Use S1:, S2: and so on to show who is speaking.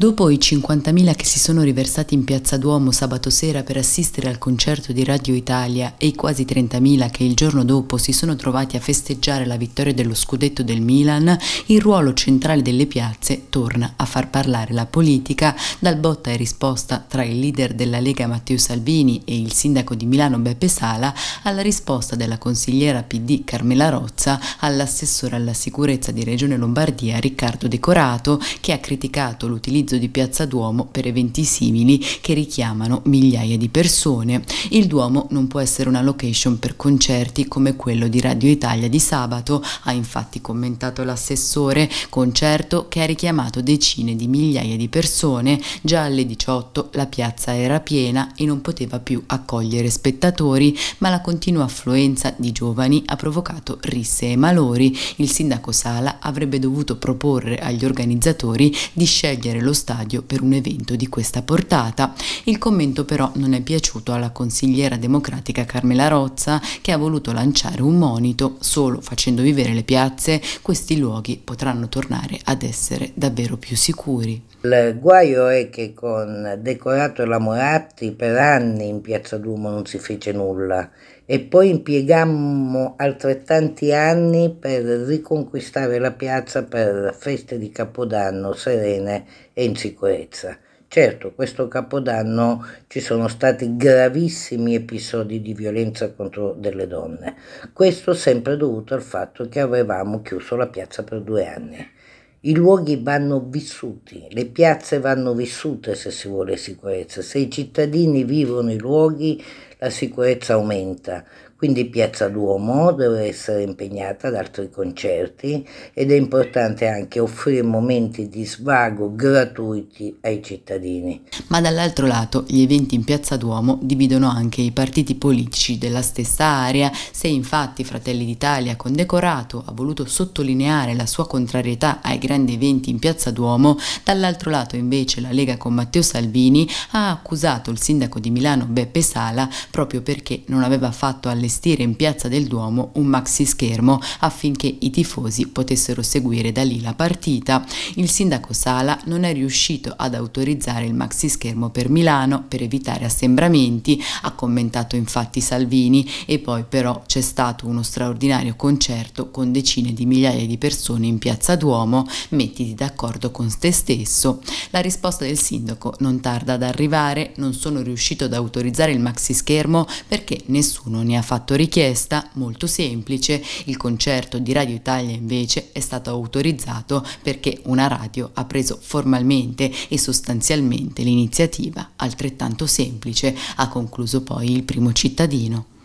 S1: Dopo i 50.000 che si sono riversati in Piazza Duomo sabato sera per assistere al concerto di Radio Italia e i quasi 30.000 che il giorno dopo si sono trovati a festeggiare la vittoria dello scudetto del Milan, il ruolo centrale delle piazze torna a far parlare la politica dal botta e risposta tra il leader della Lega Matteo Salvini e il sindaco di Milano Beppe Sala alla risposta della consigliera PD Carmela Rozza all'assessore alla sicurezza di Regione Lombardia Riccardo Decorato che ha criticato l'utilizzo l'utilizzo di Piazza Duomo per eventi simili che richiamano migliaia di persone. Il Duomo non può essere una location per concerti come quello di Radio Italia di sabato, ha infatti commentato l'assessore, concerto che ha richiamato decine di migliaia di persone. Già alle 18 la piazza era piena e non poteva più accogliere spettatori, ma la continua affluenza di giovani ha provocato risse e malori. Il sindaco Sala avrebbe dovuto proporre agli organizzatori di scegliere lo stadio per un evento di questa portata. Il commento però non è piaciuto alla consigliera democratica Carmela Rozza che ha voluto lanciare un monito solo facendo vivere le piazze questi luoghi potranno tornare ad essere davvero più sicuri.
S2: Il guaio è che con Decorato e la Moratti per anni in Piazza Duomo non si fece nulla e poi impiegammo altrettanti anni per riconquistare la piazza per feste di Capodanno serene e insicurezza. sicurezza. Certo, questo capodanno ci sono stati gravissimi episodi di violenza contro delle donne. Questo sempre dovuto al fatto che avevamo chiuso la piazza per due anni. I luoghi vanno vissuti, le piazze vanno vissute se si vuole sicurezza. Se i cittadini vivono i luoghi, la sicurezza aumenta, quindi Piazza Duomo deve essere impegnata ad altri concerti ed è importante anche offrire momenti di svago gratuiti ai cittadini.
S1: Ma dall'altro lato gli eventi in Piazza Duomo dividono anche i partiti politici della stessa area, se infatti Fratelli d'Italia condecorato ha voluto sottolineare la sua contrarietà ai grandi eventi in Piazza Duomo, dall'altro lato invece la Lega con Matteo Salvini ha accusato il sindaco di Milano Beppe Sala proprio perché non aveva fatto allestire in piazza del Duomo un maxi schermo affinché i tifosi potessero seguire da lì la partita. Il sindaco Sala non è riuscito ad autorizzare il maxi schermo per Milano per evitare assembramenti, ha commentato infatti Salvini e poi però c'è stato uno straordinario concerto con decine di migliaia di persone in piazza Duomo, mettiti d'accordo con te stesso. La risposta del sindaco non tarda ad arrivare, non sono riuscito ad autorizzare il maxi schermo fermo perché nessuno ne ha fatto richiesta, molto semplice, il concerto di Radio Italia invece è stato autorizzato perché una radio ha preso formalmente e sostanzialmente l'iniziativa, altrettanto semplice, ha concluso poi il primo cittadino.